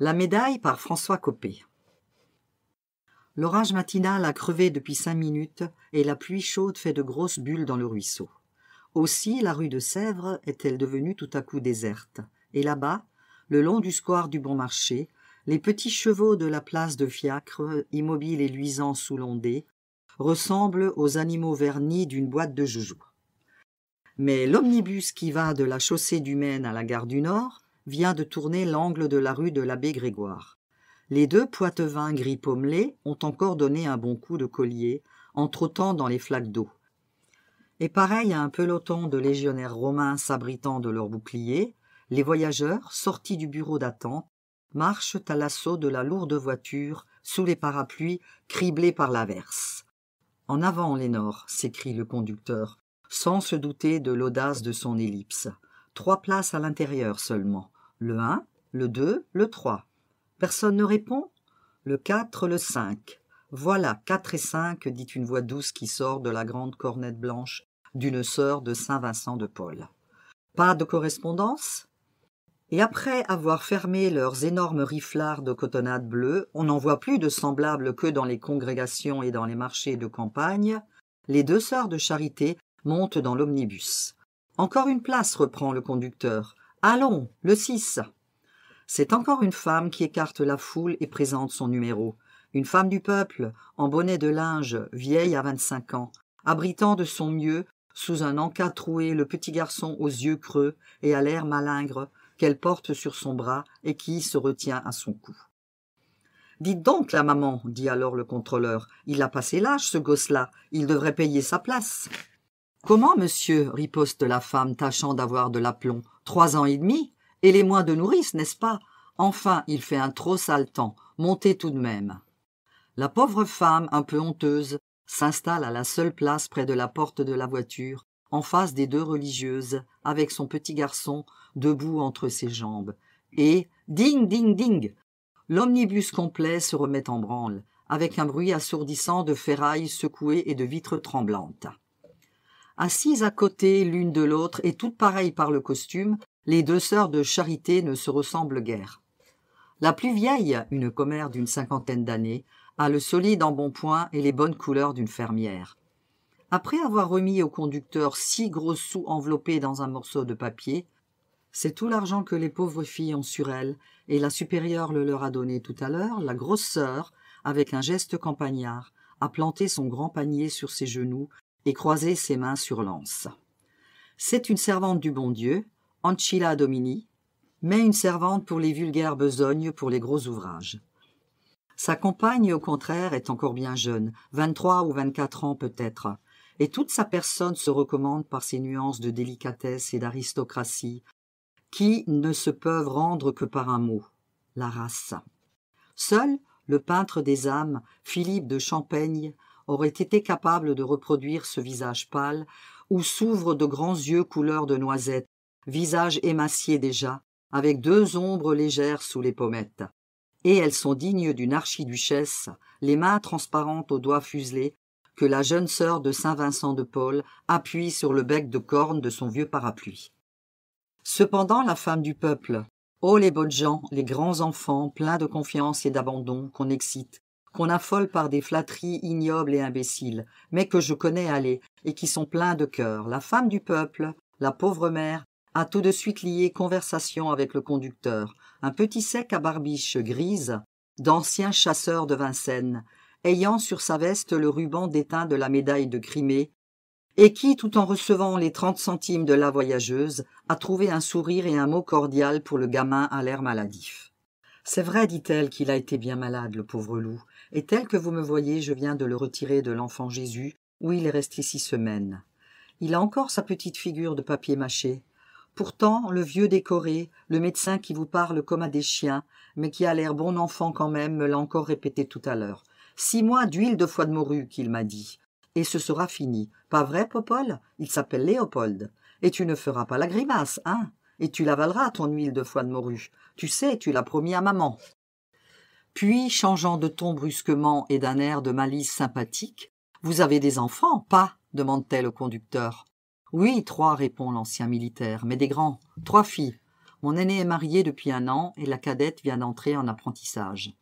La médaille par François Copé. L'orage matinal a crevé depuis cinq minutes et la pluie chaude fait de grosses bulles dans le ruisseau. Aussi la rue de Sèvres est-elle devenue tout à coup déserte. Et là-bas, le long du square du Bon Marché, les petits chevaux de la place de Fiacre, immobiles et luisants sous l'ondée, ressemblent aux animaux vernis d'une boîte de joujoux. Mais l'omnibus qui va de la chaussée du Maine à la gare du Nord vient de tourner l'angle de la rue de l'abbé Grégoire. Les deux poitevins gris pommelés ont encore donné un bon coup de collier, en trottant dans les flaques d'eau. Et pareil à un peloton de légionnaires romains s'abritant de leurs boucliers, les voyageurs, sortis du bureau d'attente, marchent à l'assaut de la lourde voiture sous les parapluies criblés par l'averse. En avant, Lénore, s'écrie le conducteur, sans se douter de l'audace de son ellipse. Trois places à l'intérieur seulement le 1, le 2, le 3. Personne ne répond Le 4, le 5. Voilà, 4 et 5, dit une voix douce qui sort de la grande cornette blanche d'une sœur de Saint Vincent de Paul. Pas de correspondance Et après avoir fermé leurs énormes riflards de cotonnade bleue, on n'en voit plus de semblables que dans les congrégations et dans les marchés de campagne, les deux sœurs de charité montent dans l'omnibus. Encore une place, reprend le conducteur. Allons, le 6. C'est encore une femme qui écarte la foule et présente son numéro. Une femme du peuple, en bonnet de linge, vieille à vingt-cinq ans, abritant de son mieux, sous un encas troué, le petit garçon aux yeux creux et à l'air malingre, qu'elle porte sur son bras et qui se retient à son cou. Dites donc, la maman, dit alors le contrôleur, il a passé l'âge, ce gosse-là, il devrait payer sa place. Comment, monsieur riposte la femme, tâchant d'avoir de l'aplomb. Trois ans et demi Et les mois de nourrice, n'est-ce pas Enfin, il fait un trop sale temps. Montez tout de même. La pauvre femme, un peu honteuse, s'installe à la seule place près de la porte de la voiture, en face des deux religieuses, avec son petit garçon debout entre ses jambes. Et ding, ding, ding L'omnibus complet se remet en branle, avec un bruit assourdissant de ferrailles secouées et de vitres tremblantes. Assises à côté l'une de l'autre et toutes pareilles par le costume, les deux sœurs de charité ne se ressemblent guère. La plus vieille, une commère d'une cinquantaine d'années, a le solide embonpoint et les bonnes couleurs d'une fermière. Après avoir remis au conducteur six gros sous enveloppés dans un morceau de papier, c'est tout l'argent que les pauvres filles ont sur elles, et la supérieure le leur a donné tout à l'heure, la grosse sœur, avec un geste campagnard, a planté son grand panier sur ses genoux et ses mains sur l'anse. C'est une servante du bon Dieu, Ancilla Domini, mais une servante pour les vulgaires besognes pour les gros ouvrages. Sa compagne, au contraire, est encore bien jeune, vingt-trois ou vingt-quatre ans peut-être, et toute sa personne se recommande par ses nuances de délicatesse et d'aristocratie, qui ne se peuvent rendre que par un mot, la race. Seul, le peintre des âmes, Philippe de Champaigne, aurait été capable de reproduire ce visage pâle, où s'ouvrent de grands yeux couleur de noisette, visage émacié déjà, avec deux ombres légères sous les pommettes. Et elles sont dignes d'une archiduchesse, les mains transparentes aux doigts fuselés, que la jeune sœur de saint Vincent de Paul appuie sur le bec de corne de son vieux parapluie. Cependant la femme du peuple, ô oh les bonnes gens, les grands enfants, pleins de confiance et d'abandon qu'on excite, qu'on affole par des flatteries ignobles et imbéciles, mais que je connais aller, et qui sont pleins de cœur. La femme du peuple, la pauvre mère, a tout de suite lié conversation avec le conducteur, un petit sec à barbiche grise, d'ancien chasseur de Vincennes, ayant sur sa veste le ruban déteint de la médaille de Crimée, et qui, tout en recevant les trente centimes de la voyageuse, a trouvé un sourire et un mot cordial pour le gamin à l'air maladif. C'est vrai, dit-elle, qu'il a été bien malade, le pauvre loup, et tel que vous me voyez, je viens de le retirer de l'enfant Jésus, où il est resté six semaines. Il a encore sa petite figure de papier mâché. Pourtant, le vieux décoré, le médecin qui vous parle comme à des chiens, mais qui a l'air bon enfant quand même, me l'a encore répété tout à l'heure. Six mois d'huile de foie de morue, qu'il m'a dit. Et ce sera fini. Pas vrai, Popol Il s'appelle Léopold. Et tu ne feras pas la grimace, hein et tu l'avaleras, ton huile de foie de morue. Tu sais, tu l'as promis à maman. Puis, changeant de ton brusquement et d'un air de malice sympathique, Vous avez des enfants, pas demande-t-elle au conducteur. Oui, trois, répond l'ancien militaire, mais des grands. Trois filles. Mon aînée est mariée depuis un an et la cadette vient d'entrer en apprentissage.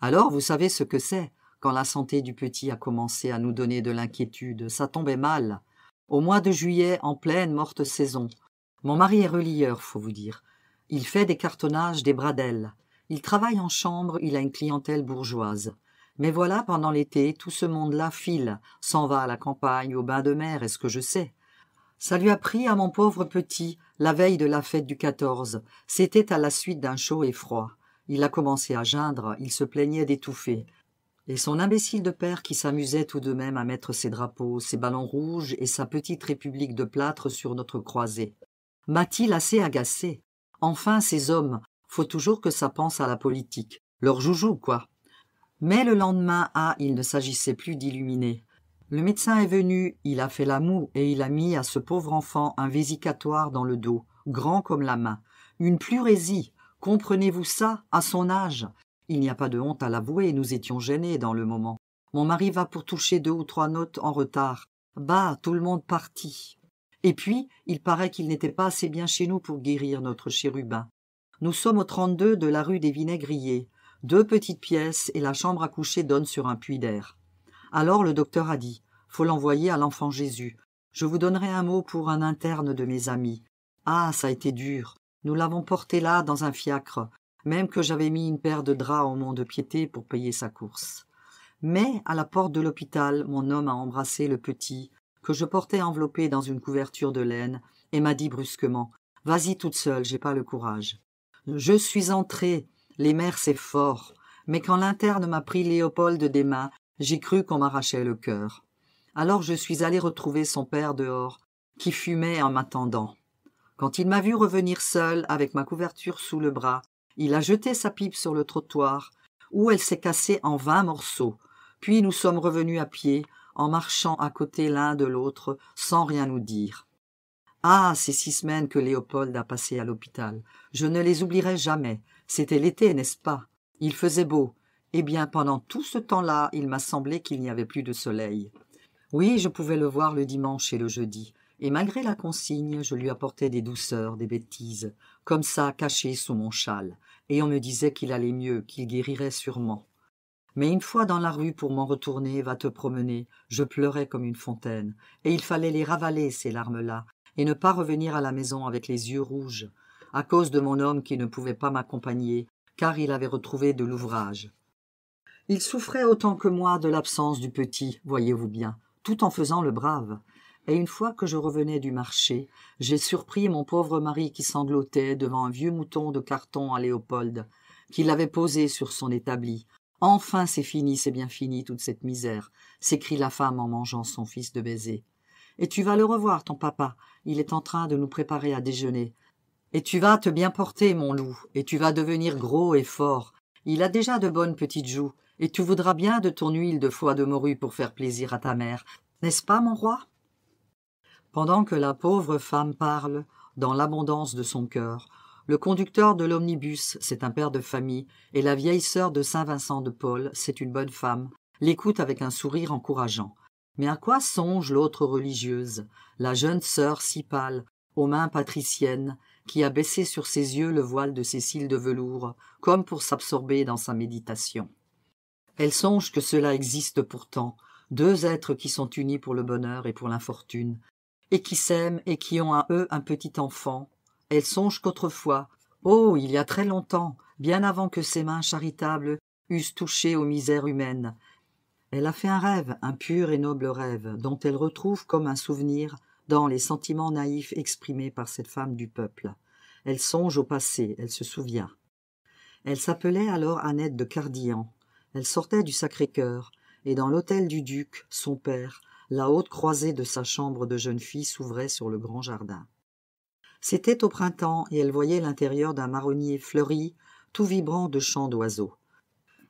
Alors, vous savez ce que c'est quand la santé du petit a commencé à nous donner de l'inquiétude. Ça tombait mal. Au mois de juillet, en pleine morte saison, mon mari est relieur, faut vous dire. Il fait des cartonnages, des bradelles. Il travaille en chambre, il a une clientèle bourgeoise. Mais voilà, pendant l'été, tout ce monde-là file, s'en va à la campagne, au bain de mer, est-ce que je sais Ça lui a pris à mon pauvre petit, la veille de la fête du 14. C'était à la suite d'un chaud et froid. Il a commencé à geindre, il se plaignait d'étouffer. Et son imbécile de père qui s'amusait tout de même à mettre ses drapeaux, ses ballons rouges et sa petite république de plâtre sur notre croisée m'a-t-il assez agacé Enfin, ces hommes, faut toujours que ça pense à la politique. Leur joujou, quoi. Mais le lendemain, ah, il ne s'agissait plus d'illuminer. Le médecin est venu, il a fait la moue et il a mis à ce pauvre enfant un vésicatoire dans le dos, grand comme la main. Une plurésie, comprenez-vous ça, à son âge Il n'y a pas de honte à l'avouer, nous étions gênés dans le moment. Mon mari va pour toucher deux ou trois notes en retard. Bah, tout le monde partit et puis, il paraît qu'il n'était pas assez bien chez nous pour guérir notre chérubin. Nous sommes au 32 de la rue des Vinaigriers. Deux petites pièces et la chambre à coucher donne sur un puits d'air. Alors le docteur a dit Faut l'envoyer à l'enfant Jésus. Je vous donnerai un mot pour un interne de mes amis. Ah, ça a été dur. Nous l'avons porté là dans un fiacre, même que j'avais mis une paire de draps au mont de piété pour payer sa course. Mais à la porte de l'hôpital, mon homme a embrassé le petit, que je portais enveloppée dans une couverture de laine, et m'a dit brusquement Vas-y toute seule, j'ai pas le courage. Je suis entrée. Les mères, c'est fort. Mais quand l'interne m'a pris Léopold des mains, j'ai cru qu'on m'arrachait le cœur. Alors je suis allée retrouver son père dehors, qui fumait en m'attendant. Quand il m'a vu revenir seul, avec ma couverture sous le bras, il a jeté sa pipe sur le trottoir, où elle s'est cassée en vingt morceaux. Puis nous sommes revenus à pied, en marchant à côté l'un de l'autre sans rien nous dire. Ah, ces six semaines que Léopold a passées à l'hôpital. Je ne les oublierai jamais. C'était l'été, n'est-ce pas Il faisait beau. Eh bien, pendant tout ce temps-là, il m'a semblé qu'il n'y avait plus de soleil. Oui, je pouvais le voir le dimanche et le jeudi. Et malgré la consigne, je lui apportais des douceurs, des bêtises, comme ça, cachées sous mon châle. Et on me disait qu'il allait mieux, qu'il guérirait sûrement. Mais une fois dans la rue pour m'en retourner, va te promener, je pleurais comme une fontaine, et il fallait les ravaler, ces larmes-là, et ne pas revenir à la maison avec les yeux rouges, à cause de mon homme qui ne pouvait pas m'accompagner, car il avait retrouvé de l'ouvrage. Il souffrait autant que moi de l'absence du petit, voyez-vous bien, tout en faisant le brave. Et une fois que je revenais du marché, j'ai surpris mon pauvre mari qui sanglotait devant un vieux mouton de carton à Léopold, qu'il avait posé sur son établi, Enfin c'est fini, c'est bien fini, toute cette misère, s'écrie la femme en mangeant son fils de baiser. Et tu vas le revoir, ton papa, il est en train de nous préparer à déjeuner. Et tu vas te bien porter, mon loup, et tu vas devenir gros et fort. Il a déjà de bonnes petites joues, et tu voudras bien de ton huile de foie de morue pour faire plaisir à ta mère, n'est-ce pas, mon roi Pendant que la pauvre femme parle, dans l'abondance de son cœur, le conducteur de l'omnibus, c'est un père de famille, et la vieille sœur de Saint-Vincent de Paul, c'est une bonne femme, l'écoute avec un sourire encourageant. Mais à quoi songe l'autre religieuse, la jeune sœur si pâle, aux mains patriciennes, qui a baissé sur ses yeux le voile de ses cils de velours, comme pour s'absorber dans sa méditation Elle songe que cela existe pourtant, deux êtres qui sont unis pour le bonheur et pour l'infortune, et qui s'aiment et qui ont à eux un petit enfant, elle songe qu'autrefois, oh, il y a très longtemps, bien avant que ses mains charitables eussent touché aux misères humaines, elle a fait un rêve, un pur et noble rêve, dont elle retrouve comme un souvenir dans les sentiments naïfs exprimés par cette femme du peuple. Elle songe au passé, elle se souvient. Elle s'appelait alors Annette de Cardillan. Elle sortait du Sacré-Cœur, et dans l'hôtel du duc, son père, la haute croisée de sa chambre de jeune fille s'ouvrait sur le grand jardin. C'était au printemps, et elle voyait l'intérieur d'un marronnier fleuri, tout vibrant de chants d'oiseaux.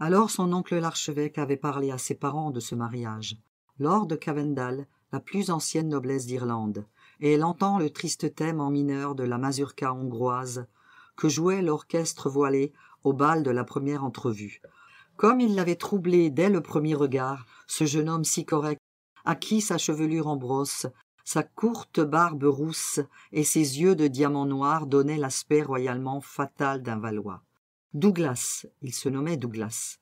Alors son oncle l'archevêque avait parlé à ses parents de ce mariage. Lord Cavendal, la plus ancienne noblesse d'Irlande, et elle entend le triste thème en mineur de la mazurka hongroise que jouait l'orchestre voilé au bal de la première entrevue. Comme il l'avait troublé dès le premier regard, ce jeune homme si correct, à qui sa chevelure en brosse sa courte barbe rousse et ses yeux de diamant noir donnaient l'aspect royalement fatal d'un Valois. Douglas, il se nommait Douglas.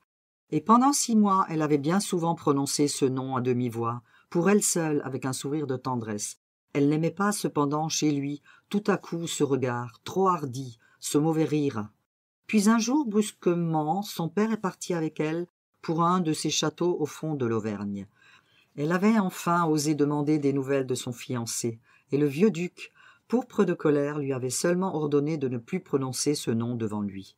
Et pendant six mois, elle avait bien souvent prononcé ce nom à demi-voix, pour elle seule, avec un sourire de tendresse. Elle n'aimait pas cependant chez lui, tout à coup, ce regard, trop hardi, ce mauvais rire. Puis un jour, brusquement, son père est parti avec elle pour un de ses châteaux au fond de l'Auvergne elle avait enfin osé demander des nouvelles de son fiancé, et le vieux duc, pourpre de colère, lui avait seulement ordonné de ne plus prononcer ce nom devant lui.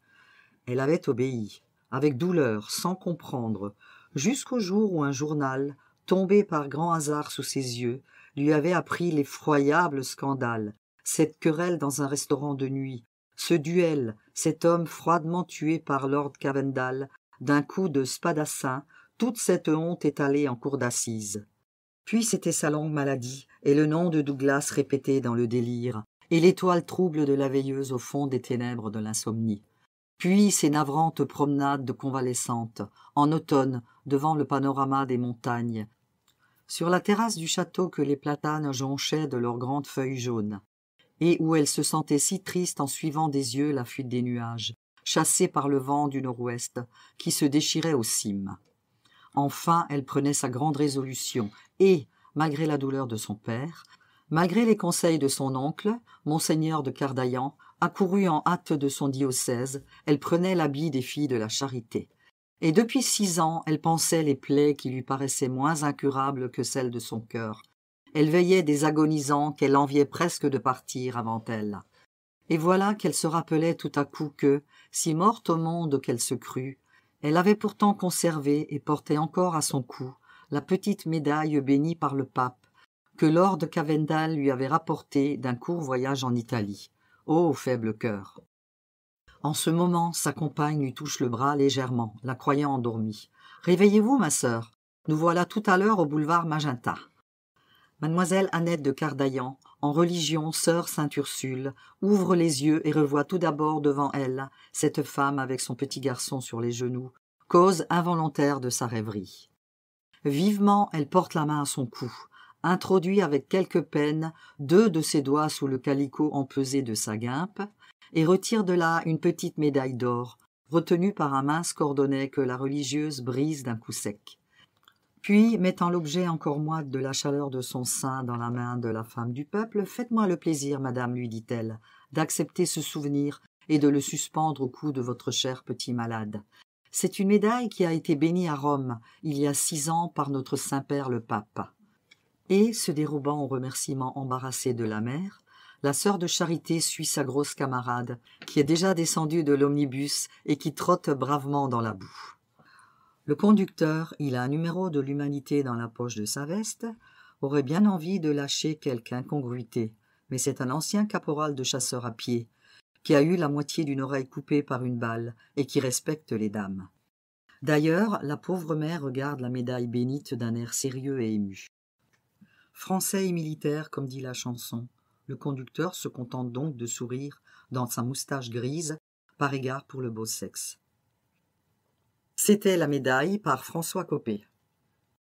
Elle avait obéi, avec douleur, sans comprendre, jusqu'au jour où un journal, tombé par grand hasard sous ses yeux, lui avait appris l'effroyable scandale, cette querelle dans un restaurant de nuit, ce duel, cet homme froidement tué par Lord Cavendal, d'un coup de spadassin, toute cette honte étalée en cour d'assises. Puis c'était sa longue maladie, et le nom de Douglas répété dans le délire, et l'étoile trouble de la veilleuse au fond des ténèbres de l'insomnie. Puis ces navrantes promenades de convalescente, en automne, devant le panorama des montagnes, sur la terrasse du château que les platanes jonchaient de leurs grandes feuilles jaunes, et où elle se sentait si triste en suivant des yeux la fuite des nuages, chassée par le vent du nord-ouest, qui se déchirait aux cimes. Enfin, elle prenait sa grande résolution et, malgré la douleur de son père, malgré les conseils de son oncle, monseigneur de Cardaillan, accourue en hâte de son diocèse, elle prenait l'habit des filles de la charité. Et depuis six ans, elle pensait les plaies qui lui paraissaient moins incurables que celles de son cœur. Elle veillait des agonisants qu'elle enviait presque de partir avant elle. Et voilà qu'elle se rappelait tout à coup que, si morte au monde qu'elle se crut, elle avait pourtant conservé et portait encore à son cou la petite médaille bénie par le pape, que Lord Cavendal lui avait rapportée d'un court voyage en Italie. Ô faible cœur En ce moment, sa compagne lui touche le bras légèrement, la croyant endormie. Réveillez-vous, ma sœur. Nous voilà tout à l'heure au boulevard Magenta. Mademoiselle Annette de Cardaillan en religion sœur sainte Ursule, ouvre les yeux et revoit tout d'abord devant elle cette femme avec son petit garçon sur les genoux, cause involontaire de sa rêverie. Vivement, elle porte la main à son cou, introduit avec quelque peine deux de ses doigts sous le calicot empesé de sa guimpe, et retire de là une petite médaille d'or, retenue par un mince cordonnet que la religieuse brise d'un coup sec. Puis, mettant l'objet encore moite de la chaleur de son sein dans la main de la femme du peuple, faites-moi le plaisir, madame, lui dit-elle, d'accepter ce souvenir et de le suspendre au cou de votre cher petit malade. C'est une médaille qui a été bénie à Rome, il y a six ans, par notre Saint-Père le Pape. Et, se dérobant au remerciement embarrassé de la mère, la sœur de charité suit sa grosse camarade, qui est déjà descendue de l'omnibus et qui trotte bravement dans la boue. Le conducteur, il a un numéro de l'humanité dans la poche de sa veste, aurait bien envie de lâcher quelque incongruité, mais c'est un ancien caporal de chasseurs à pied, qui a eu la moitié d'une oreille coupée par une balle et qui respecte les dames. D'ailleurs, la pauvre mère regarde la médaille bénite d'un air sérieux et ému. Français et militaire, comme dit la chanson, le conducteur se contente donc de sourire dans sa moustache grise, par égard pour le beau sexe. C'était la médaille par François Copé.